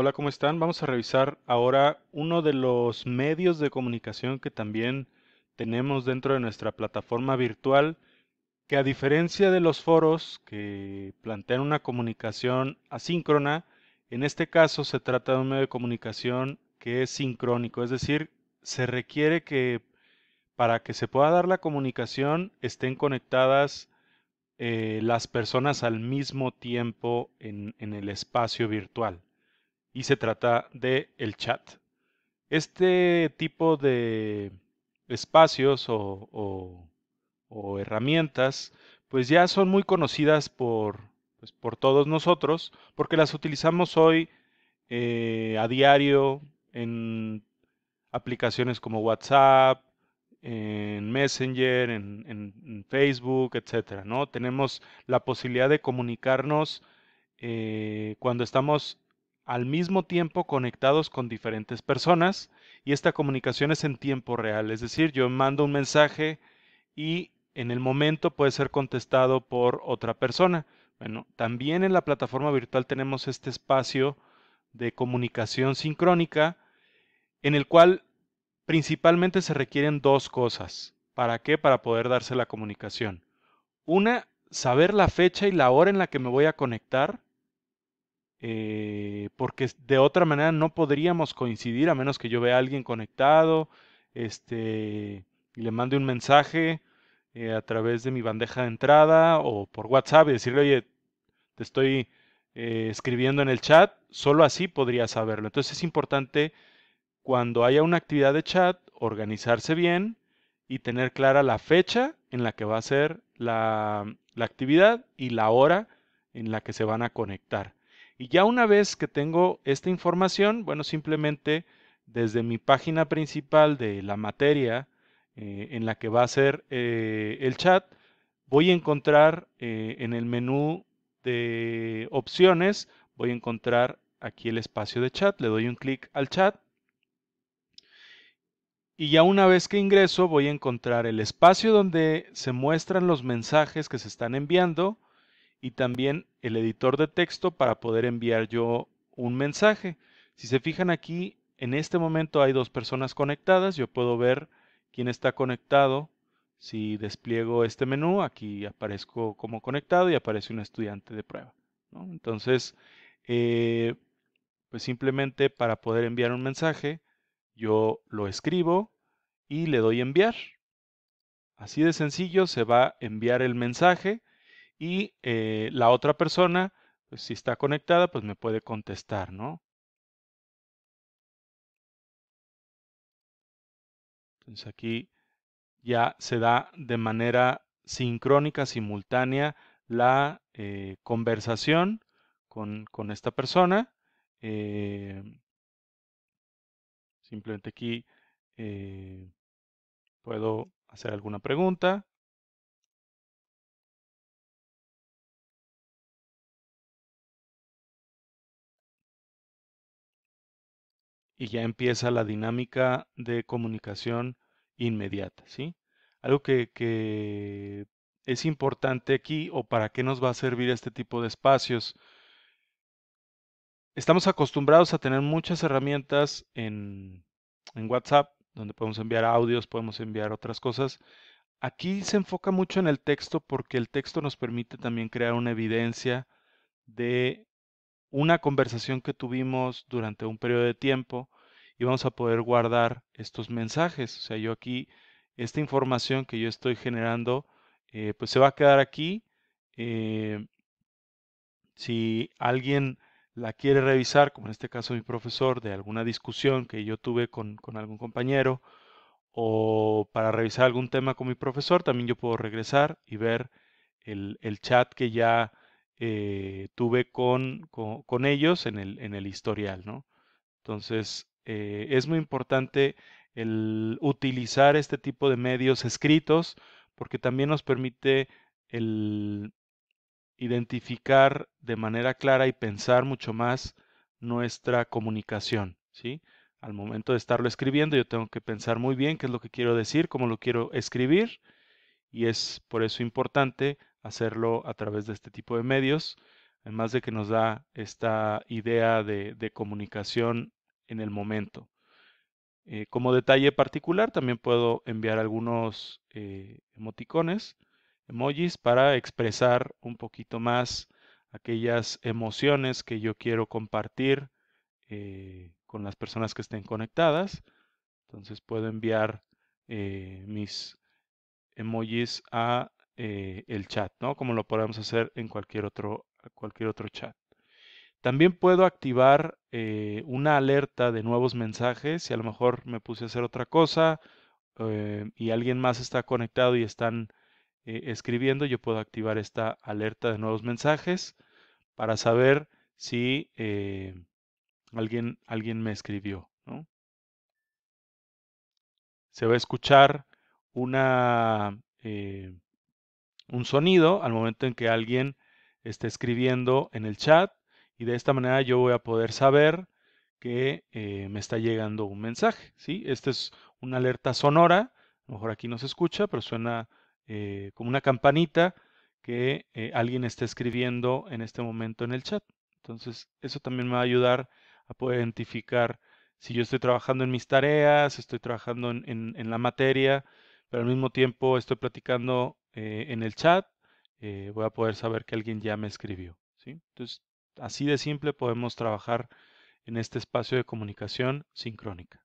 Hola, ¿cómo están? Vamos a revisar ahora uno de los medios de comunicación que también tenemos dentro de nuestra plataforma virtual, que a diferencia de los foros que plantean una comunicación asíncrona, en este caso se trata de un medio de comunicación que es sincrónico, es decir, se requiere que para que se pueda dar la comunicación estén conectadas eh, las personas al mismo tiempo en el espacio virtual y se trata de el chat. Este tipo de espacios o, herramientas pues ya son muy conocidas por, pues, por todos nosotros porque las utilizamos hoy eh, a diario en aplicaciones como WhatsApp, en Messenger, en, Facebook, etcétera, ¿no? Tenemos la posibilidad de comunicarnos eh, cuando estamos al mismo tiempo conectados con diferentes personas y esta comunicación es en tiempo real. Es decir, yo mando un mensaje y en el momento puede ser contestado por otra persona. Bueno, también en la plataforma virtual tenemos este espacio de comunicación sincrónica en el cual principalmente se requieren dos cosas. ¿Para qué? Para poder darse la comunicación. Una, saber la fecha y la hora en la que me voy a conectar eh, porque de otra manera no podríamos coincidir a menos que yo vea a alguien conectado este, y le mande un mensaje eh, a través de mi bandeja de entrada o por WhatsApp y decirle, oye, te estoy eh, escribiendo en el chat, solo así podría saberlo. Entonces es importante cuando haya una actividad de chat, organizarse bien y tener clara la fecha en la que va a ser la actividad y la hora en la que se van a conectar. Y ya una vez que tengo esta información, bueno, simplemente desde mi página principal de la materia eh, en la que va a ser eh, el chat, voy a encontrar eh, en el menú de opciones, voy a encontrar aquí el espacio de chat, le doy un clic al chat y ya una vez que ingreso voy a encontrar el espacio donde se muestran los mensajes que se están enviando, y también el editor de texto para poder enviar yo un mensaje. Si se fijan aquí, en este momento hay dos personas conectadas. Yo puedo ver quién está conectado. Si despliego este menú, aquí aparezco como conectado y aparece un estudiante de prueba. Entonces, eh, pues simplemente para poder enviar un mensaje, yo lo escribo y le doy enviar. Así de sencillo se va a enviar el mensaje y eh, la otra persona, pues, si está conectada, pues me puede contestar, ¿no? Entonces aquí ya se da de manera sincrónica, simultánea, la eh, conversación con, con, esta persona. Eh, simplemente aquí puedo hacer alguna pregunta, y ya empieza la dinámica de comunicación inmediata, ¿sí? Algo que, que es importante aquí o para qué nos va a servir este tipo de espacios. Estamos acostumbrados a tener muchas herramientas en, en WhatsApp, donde podemos enviar audios, podemos enviar otras cosas. Aquí se enfoca mucho en el texto porque el texto nos permite también crear una evidencia de una conversación que tuvimos durante un periodo de tiempo y vamos a poder guardar estos mensajes. O sea, yo aquí, esta información que yo estoy generando, eh, pues se va a quedar aquí. Eh, si alguien la quiere revisar, como en este caso mi profesor, de alguna discusión que yo tuve con, con algún compañero, o para revisar algún tema con mi profesor, también yo puedo regresar y ver el, el chat que ya eh, tuve con, con, ellos en el, en el historial, ¿no? Entonces, eh, es muy importante el utilizar este tipo de medios escritos porque también nos permite el identificar de manera clara y pensar mucho más nuestra comunicación, ¿sí? Al momento de estarlo escribiendo yo tengo que pensar muy bien qué es lo que quiero decir, cómo lo quiero escribir y es por eso importante hacerlo a través de este tipo de medios, además de que nos da esta idea de, comunicación en el momento. Eh, como detalle particular, también puedo enviar algunos eh, emoticones, emojis, para expresar un poquito más aquellas emociones que yo quiero compartir eh, con las personas que estén conectadas. Entonces puedo enviar mis emojis a eh, el chat, ¿no? Como lo podemos hacer en cualquier otro, cualquier otro chat. También puedo activar eh, una alerta de nuevos mensajes si a lo mejor me puse a hacer otra cosa eh, y alguien más está conectado y están escribiendo, yo puedo activar esta alerta de nuevos mensajes para saber si alguien, alguien me escribió. Se va a escuchar una un sonido al momento en que alguien esté escribiendo en el chat y de esta manera yo voy a poder saber que eh, me está llegando un mensaje. ¿sí? Esta es una alerta sonora, a lo mejor aquí no se escucha, pero suena eh, como una campanita que eh, alguien está escribiendo en este momento en el chat. Entonces, eso también me va a ayudar a poder identificar si yo estoy trabajando en mis tareas, estoy trabajando en la materia, pero al mismo tiempo estoy platicando eh, en el chat, eh, voy a poder saber que alguien ya me escribió. Entonces, así de simple podemos trabajar en este espacio de comunicación sincrónica.